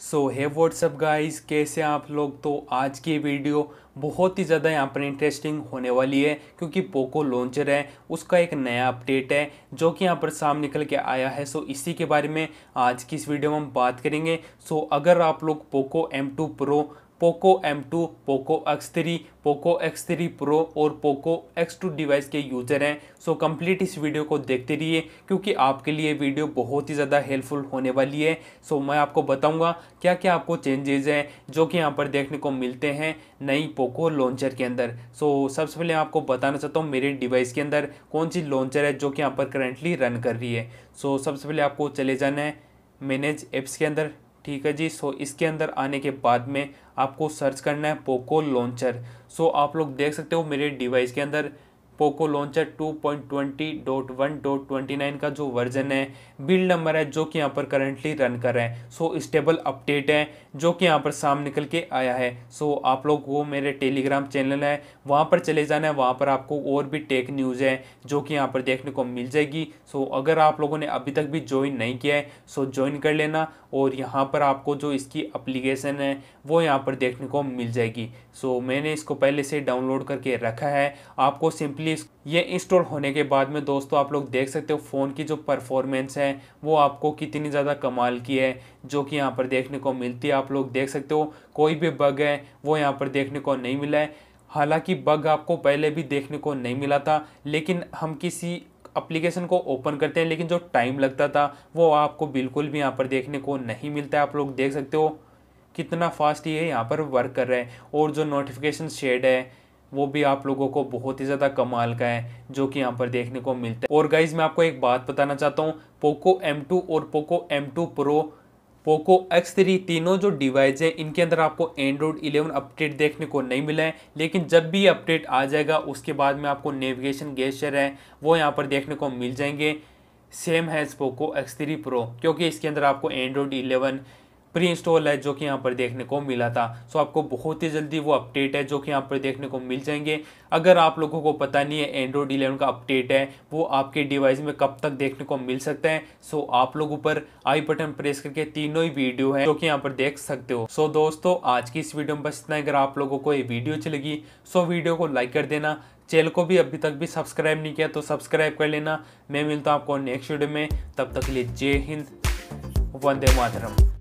सो है WhatsApp guys कैसे आप लोग तो आज की वीडियो बहुत ही ज़्यादा यहाँ पर इंटरेस्टिंग होने वाली है क्योंकि पोको लॉन्चर है उसका एक नया अपडेट है जो कि यहाँ पर सामने निकल के आया है सो इसी के बारे में आज की इस वीडियो में हम बात करेंगे सो अगर आप लोग Poco M2 two pro Poco M2, Poco X3, Poco X three pro और पोको X2 डिवाइस के यूज़र हैं सो कम्प्लीट इस वीडियो को देखते रहिए क्योंकि आपके लिए वीडियो बहुत ही ज़्यादा हेल्पफुल होने वाली है सो मैं आपको बताऊंगा क्या क्या आपको चेंजेज हैं जो कि यहाँ पर देखने को मिलते हैं नई पोको लॉन्चर के अंदर सो सबसे पहले आपको बताना चाहता हूँ मेरे डिवाइस के अंदर कौन सी लॉन्चर है जो कि यहाँ पर करेंटली रन कर रही है सो सबसे पहले आपको चले जाना है मैनेज एप्स के अंदर ठीक है जी सो इसके अंदर आने के बाद में आपको सर्च करना है पोको लॉन्चर सो आप लोग देख सकते हो मेरे डिवाइस के अंदर पोको लॉन्चर 2.20.1.29 का जो वर्जन है बिल्ड नंबर है जो कि यहाँ पर करंटली रन कर रहे हैं सो स्टेबल अपडेट है जो कि यहाँ पर सामने निकल के आया है सो so, आप लोग वो मेरे टेलीग्राम चैनल है वहाँ पर चले जाना है वहाँ पर आपको और भी टेक न्यूज़ है जो कि यहाँ पर देखने को मिल जाएगी सो so, अगर आप लोगों ने अभी तक भी ज्वाइन नहीं किया है सो so ज्वाइन कर लेना और यहाँ पर आपको जो इसकी अप्लीकेशन है वो यहाँ पर देखने को मिल जाएगी सो so, मैंने इसको पहले से डाउनलोड करके रखा है आपको सिंपली इजीली ये इंस्टॉल होने के बाद में दोस्तों आप लोग देख सकते हो फ़ोन की जो परफॉर्मेंस है वो आपको कितनी ज़्यादा कमाल की है जो कि यहाँ पर देखने को मिलती है आप लोग देख सकते हो कोई भी बग है वो यहाँ पर देखने को नहीं मिला है हालांकि बग आपको पहले भी देखने को नहीं मिला था लेकिन हम किसी अप्लीकेशन को ओपन करते हैं लेकिन जो टाइम लगता था वो आपको बिल्कुल भी यहाँ पर देखने को नहीं मिलता है आप लोग देख सकते हो कितना फास्ट ये यहाँ पर वर्क कर रहा है और जो नोटिफिकेशन शेड है वो भी आप लोगों को बहुत ही ज़्यादा कमाल का है जो कि यहाँ पर देखने को मिलता है और गाइज मैं आपको एक बात बताना चाहता हूँ पोको M2 और Poco M2 pro Poco X three तीनों जो डिवाइस हैं इनके अंदर आपको एंड्रॉयड 11 अपडेट देखने को नहीं मिला है लेकिन जब भी अपडेट आ जाएगा उसके बाद में आपको नेविगेशन गेस्चर है वो यहाँ पर देखने को मिल जाएंगे same has Poco X three pro क्योंकि इसके अंदर आपको एंड्रॉयड इलेवन प्री इंस्टॉल है जो कि यहाँ पर देखने को मिला था सो आपको बहुत ही जल्दी वो अपडेट है जो कि यहाँ पर देखने को मिल जाएंगे अगर आप लोगों को पता नहीं है एंड्रॉयड इलेवन का अपडेट है वो आपके डिवाइस में कब तक देखने को मिल सकता है सो आप लोग ऊपर आई बटन प्रेस करके तीनों ही वीडियो है जो कि यहाँ पर देख सकते हो सो दोस्तों आज की इस वीडियो में बस इतना अगर आप लोगों को ये वीडियो अच्छी लगी सो वीडियो को लाइक कर देना चैनल को भी अभी तक भी सब्सक्राइब नहीं किया तो सब्सक्राइब कर लेना मैं मिलता हूँ आपको नेक्स्ट वीडियो में तब तक के लिए जय हिंद वंदे मातरम